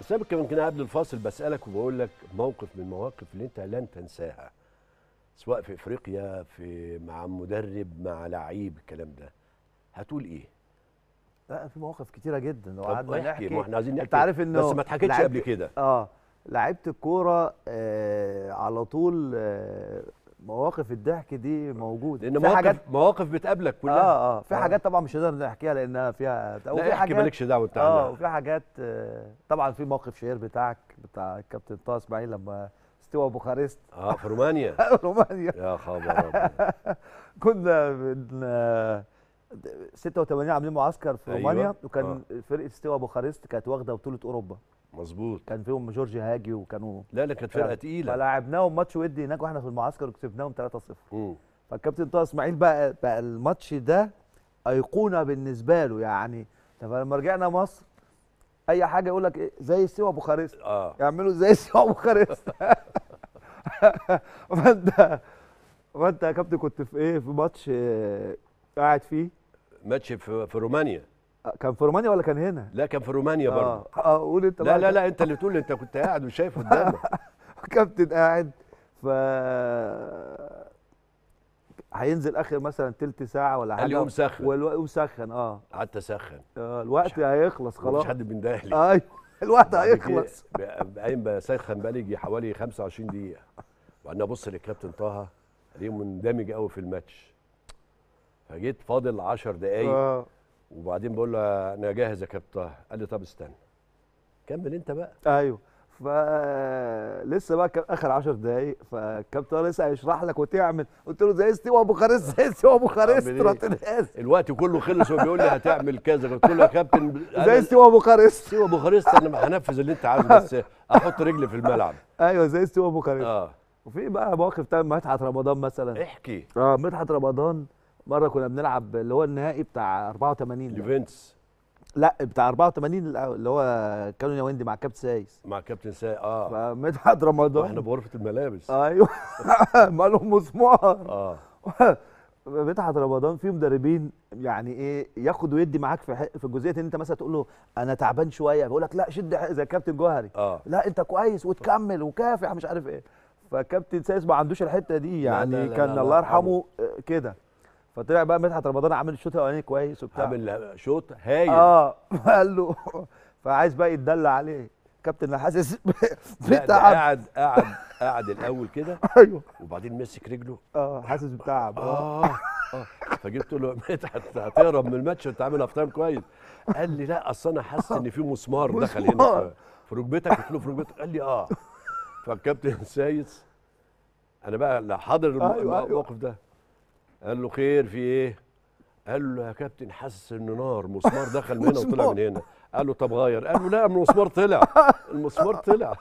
بس انا كده قبل الفاصل بسالك وبقول لك موقف من المواقف اللي انت لن تنساها سواء في افريقيا في مع مدرب مع لعيب الكلام ده هتقول ايه؟ لا في مواقف كتيره جدا لو قعدنا نحكي ما احنا عايزين نحكي انت عارف انه بس ما اتحكتش قبل كده اه لعبت الكوره آه على طول آه مواقف الضحك دي موجوده لان مواقف حاجات مواقف بتقابلك كلها اه اه في آه. حاجات طبعا مش هنقدر نحكيها لانها فيها لا وفي حاجات مالكش دعوه بتاعنا اه وفي حاجات آه، طبعا في موقف شهير بتاعك بتاع الكابتن طه اسماعيل لما استوى بوخارست اه في رومانيا رومانيا يا خبر كنا من 86 عاملين معسكر في أيوة. رومانيا أيوة. وكان آه. فرقه استوا بوخارست كانت واخده بطوله اوروبا مظبوط كان فيهم جورجي هاجي وكانوا لا لا كانت فرقه تقيله فلعبناهم ماتش ودي هناك واحنا في المعسكر وكسبناهم 3-0 فالكابتن طه اسماعيل بقى بقى الماتش ده ايقونه بالنسبه له يعني فلما رجعنا مصر اي حاجه يقول لك إيه زي سوا بوخارست آه. يعملوا زي سوا بوخارست فانت فانت يا كابتن كنت في ايه في ماتش آه، قاعد فيه ماتش في, في رومانيا آه، كان في رومانيا ولا كان هنا؟ لا كان في رومانيا آه. برضه اه قول انت لا لا لا انت اللي بتقول انت كنت قاعد وشايف قدامك كابتن قاعد ف هينزل اخر مثلا تلت ساعه ولا حاجه اليوم سخن والوقت سخن اه قعدت اسخن اه الوقت هيخلص خلاص مفيش حد بيندهلي ايوه الوقت هيخلص قايم بسخن بقالي يجي حوالي 25 دقيقه وبعدين ابص للكابتن طه ليه مندمج قوي في الماتش فجيت فاضل 10 دقايق آه. وبعدين بقول له انا جاهز يا كابتن قال لي طب استنى كمل انت بقى ايوه ف لسه بقى كان اخر 10 دقايق فالكابتن لسه هيشرح لك وتعمل قلت له زي استوى بوخارست زي استوى بوخارست رحت الوقت كله خلص وبيقول لي هتعمل كذا قلت له يا كابتن زي استوى بوخارست استوى بوخارست انا هنفذ اللي انت عايزه بس احط رجلي في الملعب ايوه زي استوى بوخارست اه وفي بقى مواقف تانية مدحت رمضان مثلا احكي اه مدحت رمضان مره كنا بنلعب اللي هو النهائي بتاع 84 يوفنتوس لا بتاع 84 اللي هو كانوا نواندي مع كابتن سايس مع كابتن سايس اه فمدحت رمضان احنا بغرفه الملابس ايوه مالهم مسمار اه مدحت رمضان في مدربين يعني ايه ياخد ويدي معاك في في جزئيه ان انت مثلا تقول له انا تعبان شويه بيقول لك لا شد زي كابتن جوهري آه. لا انت كويس وتكمل وكافح مش عارف ايه فكابتن سايس ما عندوش الحته دي يعني لا لا لا كان لا لا الله يرحمه كده فطلع بقى مدحت رمضان عامل الشوط الاولاني كويس وبتاع عامل شوط هايل اه قال له فعايز بقى يتدلع عليه كابتن انا حاسس بتعب قاعد قاعد قاعد الاول كده ايوه وبعدين مسك رجله اه حاسس بتعب اه اه فجبت له مدحت هتهرب من الماتش انت عامل افطار كويس قال لي لا اصل انا حاسس ان في مسمار دخل هنا في ركبتك قلت له في ركبتك قال لي اه فالكابتن سايس انا بقى حاضر أيوه، أيوه. الموقف ده قال له خير في ايه قال له يا كابتن حاسس ان نار مسمار دخل من هنا وطلع من هنا قال له طب غير قال له لا المسمار طلع المسمار طلع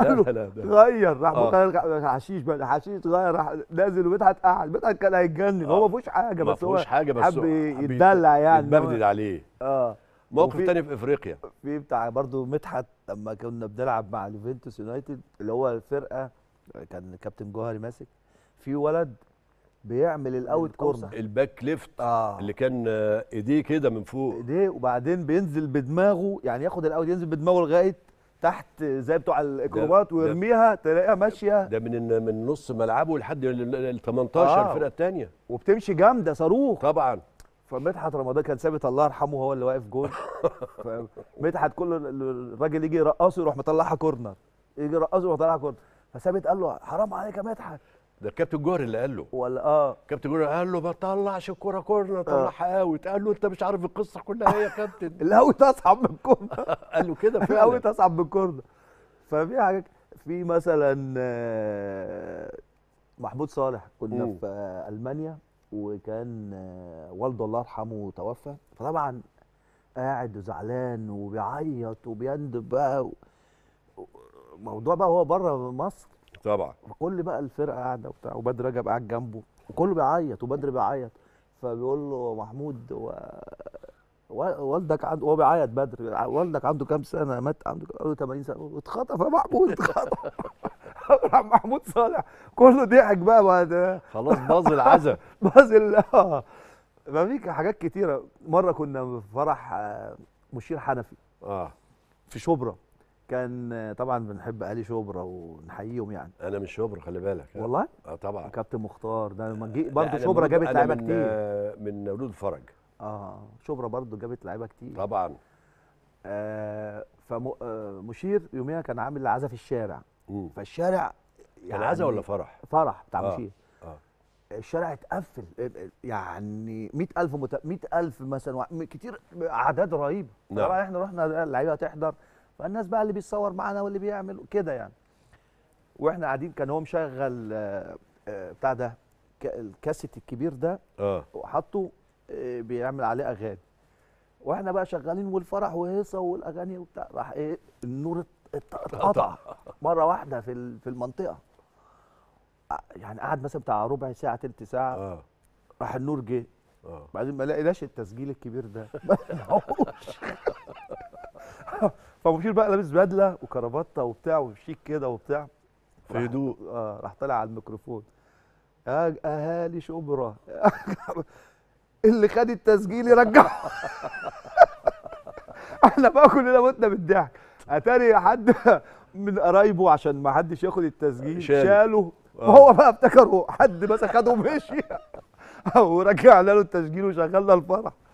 لا لا لا غير راح آه. مغير حشيش بقى حشيش غير راح نازل ومدحت قعد مدحت كان هيتجنن هو آه. ما فيهوش حاجه بس هو ما حاجه بس حب يتدلع يعني يتبردل عليه اه موقف تاني في افريقيا في بتاع برضه مدحت لما كنا بنلعب مع اليوفنتوس يونايتد اللي هو الفرقه كان كابتن جوهري ماسك في ولد بيعمل الاوت كورنر الباك ليفت آه. اللي كان ايديه كده من فوق ايديه وبعدين بينزل بدماغه يعني ياخد الاوت ينزل بدماغه لغايه تحت زي بتوع الاكروبات ويرميها تلاقيها ماشيه ده من من نص ملعبه لحد ال 18 آه. الفرقه الثانيه وبتمشي جامده صاروخ طبعا فمدحت رمضان كان ثابت الله يرحمه هو اللي واقف جول فمدحت كل الراجل يجي يرقصه يروح مطلعها كورنر يجي يرقصه يروح مطلعها كورنر فثابت قال له حرام عليك يا مدحت ده الكابتن جوهر اللي قال له ولا اه كابتن جوهر قال له ما طلعش الكوره كورنر آه. طلع اوت قال له انت مش عارف القصه كلها ايه يا كابتن الاوت اصعب من الكورنر قال له كده فعلا الاوت اصعب من الكورنر ففي حاجات في مثلا آه، محمود صالح كنا أوه. في المانيا وكان آه، والده الله يرحمه توفى فطبعا قاعد وزعلان وبيعيط وبيندب بقى موضوع بقى هو بره مصر طبعا كل بقى الفرقه قاعده وبتاع وبدر رجب قاعد جنبه وكله بيعيط وبدر بيعيط فبيقول له محمود و... والدك عنده هو بيعيط بدر والدك عنده كام سنه مات عنده 80 سنه اتخطف يا محمود اتخطف محمود صالح كله ضحك بقى بعد خلاص باظ العزا باظ اه ما في حاجات كتيره مره كنا في فرح آه، مشير حنفي اه في شبرا كان طبعا بنحب اهالي شبرا ونحييهم يعني انا من شبرا خلي بالك والله اه طبعا كابتن مختار ده لما جه برضه شبرا جابت لعيبه كتير آه، من مولود الفرج اه شبرا برضه جابت لعيبه كتير طبعا آه فمشير آه يوميها كان عامل عزا في الشارع مم. فالشارع يعني كان عزا ولا يعني فرح؟ فرح بتاع آه. مشير آه. الشارع اتقفل آه، آه، يعني 100000 مت... 100000 مثلا كتير اعداد رهيبه نعم. طبعا احنا رحنا اللعيبه تحضر فالناس بقى اللي بيتصور معانا واللي بيعمل كده يعني واحنا قاعدين كان هو مشغل آه، آه، بتاع ده الكاسيت الكبير ده اه وحطه آه، بيعمل عليه اغاني واحنا بقى شغالين والفرح وهيصه والاغاني وبتاع راح ايه النور اتقطع مره واحده في في المنطقه يعني قعد مثلا بتاع ربع ساعه ثلث ساعه آه. راح النور جه آه. بعدين ما لقيناش التسجيل الكبير ده ما فبشير بقى لابس بدله وكرافته وبتاع وشيك كده وبتاع في هدوء اه راح طالع على الميكروفون يا اهالي شبرا اللي خد التسجيل يرجع احنا بقى كلنا متنا بالضحك اتاري حد من قرايبه عشان ما حدش ياخد التسجيل شاله وهو آه. بقى افتكره حد بس خده ومشي ورجعنا له التسجيل وشغلنا الفرح